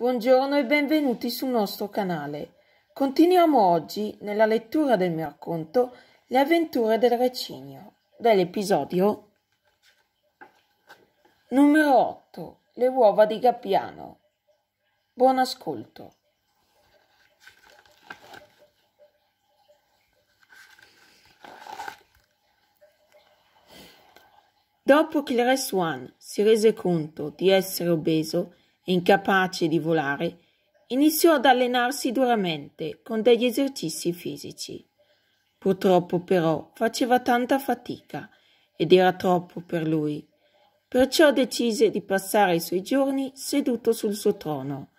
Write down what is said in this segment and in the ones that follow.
Buongiorno e benvenuti sul nostro canale. Continuiamo oggi nella lettura del mio racconto Le avventure del Recinio, dell'episodio numero 8 Le uova di Gabbiano. Buon ascolto. Dopo che il re Swan si rese conto di essere obeso, incapace di volare, iniziò ad allenarsi duramente con degli esercizi fisici. Purtroppo però faceva tanta fatica ed era troppo per lui. Perciò decise di passare i suoi giorni seduto sul suo trono,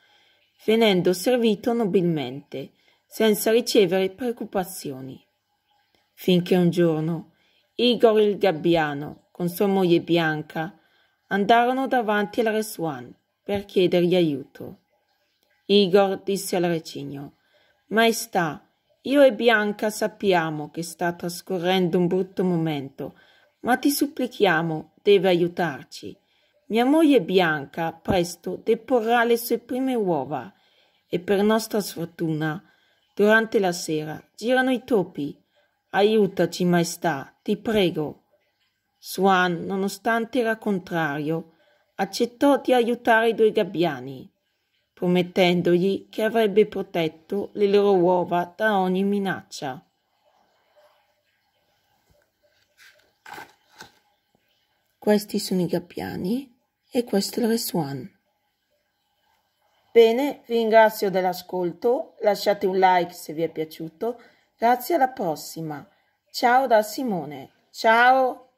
venendo servito nobilmente, senza ricevere preoccupazioni. Finché un giorno Igor il gabbiano con sua moglie Bianca andarono davanti alla Reswan per chiedergli aiuto. Igor disse al recigno: Maestà, io e Bianca sappiamo che sta trascorrendo un brutto momento, ma ti supplichiamo deve aiutarci. Mia moglie Bianca presto deporrà le sue prime uova e per nostra sfortuna, durante la sera, girano i topi. Aiutaci, maestà, ti prego. Swan, nonostante era contrario, accettò di aiutare i due gabbiani, promettendogli che avrebbe protetto le loro uova da ogni minaccia. Questi sono i gabbiani e questo è il Re Bene, vi ringrazio dell'ascolto, lasciate un like se vi è piaciuto, grazie alla prossima. Ciao da Simone, ciao!